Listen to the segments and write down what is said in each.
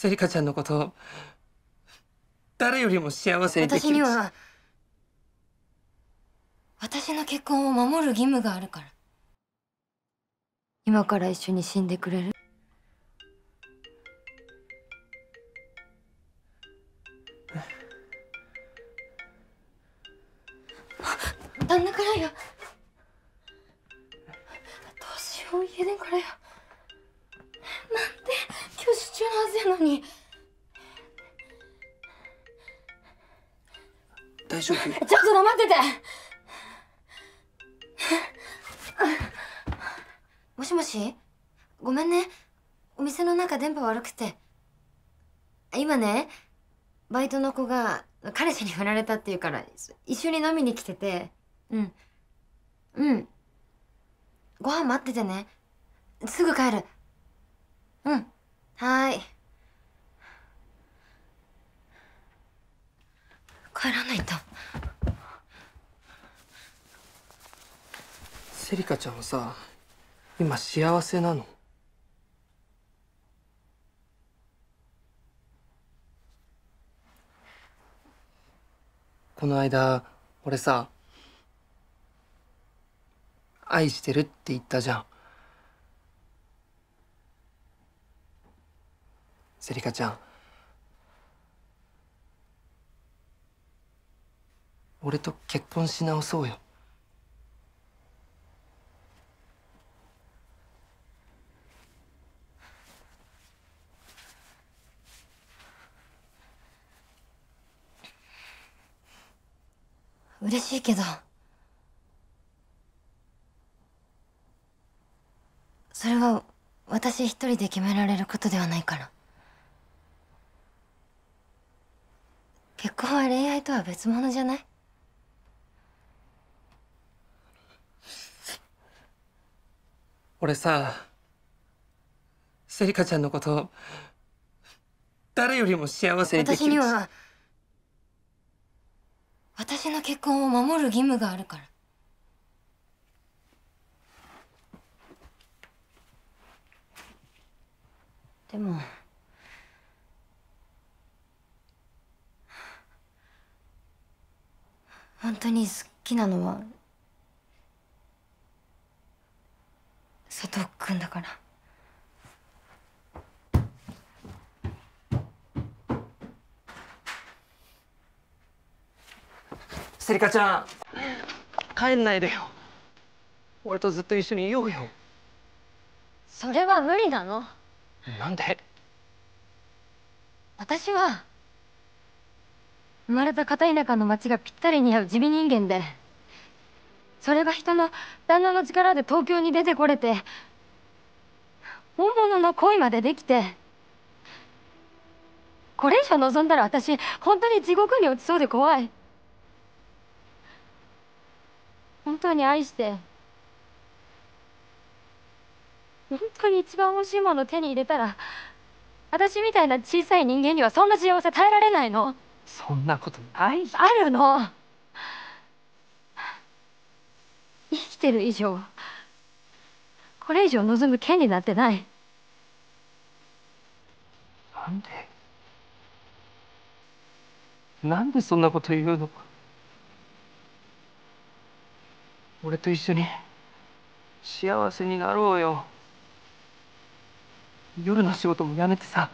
セリカちゃんのこと誰よりも幸せにできる私には私の結婚を守る義務があるから今から一緒に死んでくれる旦那からよどうしよう家出からよに大丈夫 ちょっと黙っててもしもしごめんねお店の中電波悪くて今ねバイトの子が彼氏に振られたっていうから一緒に飲みに来ててうんうんご飯待っててねすぐ帰るセリカちゃんはさ今幸せなのこの間俺さ愛してるって言ったじゃんセリカちゃん俺と結婚し直そうよ嬉しいけどそれは私一人で決められることではないから結婚は恋愛とは別物じゃない俺さセリカちゃんのこと誰よりも幸せにできる私には私の結婚を守る義務があるからでも本当に好きなのは佐藤君だから。セリカちゃん帰んないでよ俺とずっと一緒にいようよそれは無理なのなんで私は生まれた片田舎の町がぴったり似合う地味人間でそれが人の旦那の力で東京に出てこれて本物の恋までできてこれ以上望んだら私本当に地獄に落ちそうで怖い。本当に愛して本当に一番おいしいもの手に入れたら私みたいな小さい人間にはそんな幸せ耐えられないのそんなことないあるの生きてる以上これ以上望む権利なんてないなんでなんでそんなこと言うの俺と一緒に幸せになろうよ夜の仕事もやめてさ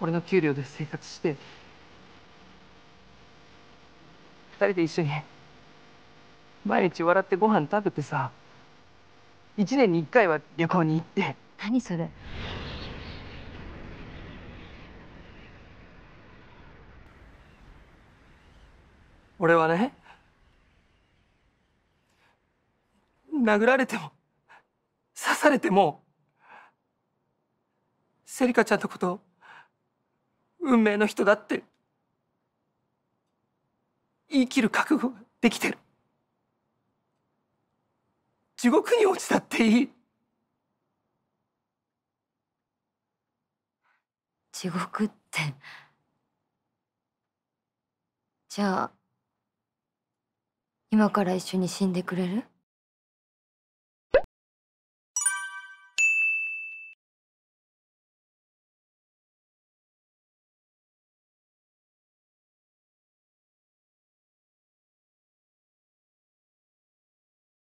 俺の給料で生活して二人で一緒に毎日笑ってご飯食べてさ一年に一回は旅行に行って何それ俺はね殴られても刺されてもセリカちゃんのこと運命の人だって言い切る覚悟ができてる地獄に落ちたっていい地獄ってじゃあ今から一緒に死んでくれる